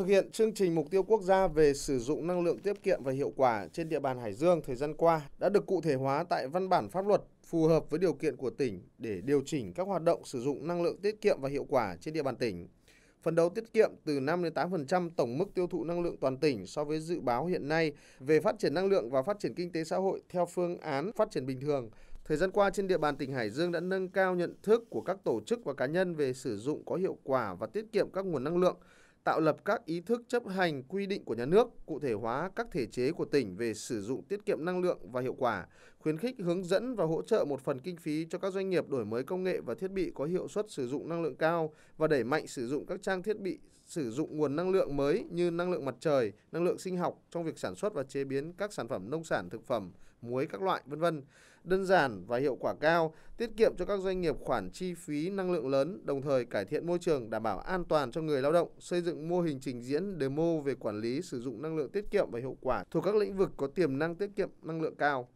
Thực hiện chương trình mục tiêu quốc gia về sử dụng năng lượng tiết kiệm và hiệu quả trên địa bàn Hải Dương thời gian qua đã được cụ thể hóa tại văn bản pháp luật phù hợp với điều kiện của tỉnh để điều chỉnh các hoạt động sử dụng năng lượng tiết kiệm và hiệu quả trên địa bàn tỉnh. phần đấu tiết kiệm từ 5 đến 8% tổng mức tiêu thụ năng lượng toàn tỉnh so với dự báo hiện nay về phát triển năng lượng và phát triển kinh tế xã hội theo phương án phát triển bình thường. Thời gian qua trên địa bàn tỉnh Hải Dương đã nâng cao nhận thức của các tổ chức và cá nhân về sử dụng có hiệu quả và tiết kiệm các nguồn năng lượng tạo lập các ý thức chấp hành quy định của nhà nước, cụ thể hóa các thể chế của tỉnh về sử dụng tiết kiệm năng lượng và hiệu quả, khuyến khích hướng dẫn và hỗ trợ một phần kinh phí cho các doanh nghiệp đổi mới công nghệ và thiết bị có hiệu suất sử dụng năng lượng cao và đẩy mạnh sử dụng các trang thiết bị sử dụng nguồn năng lượng mới như năng lượng mặt trời, năng lượng sinh học trong việc sản xuất và chế biến các sản phẩm nông sản thực phẩm muối các loại vân vân. Đơn giản và hiệu quả cao, tiết kiệm cho các doanh nghiệp khoản chi phí năng lượng lớn, đồng thời cải thiện môi trường đảm bảo an toàn cho người lao động, xây dựng mô hình trình diễn demo về quản lý sử dụng năng lượng tiết kiệm và hiệu quả thuộc các lĩnh vực có tiềm năng tiết kiệm năng lượng cao.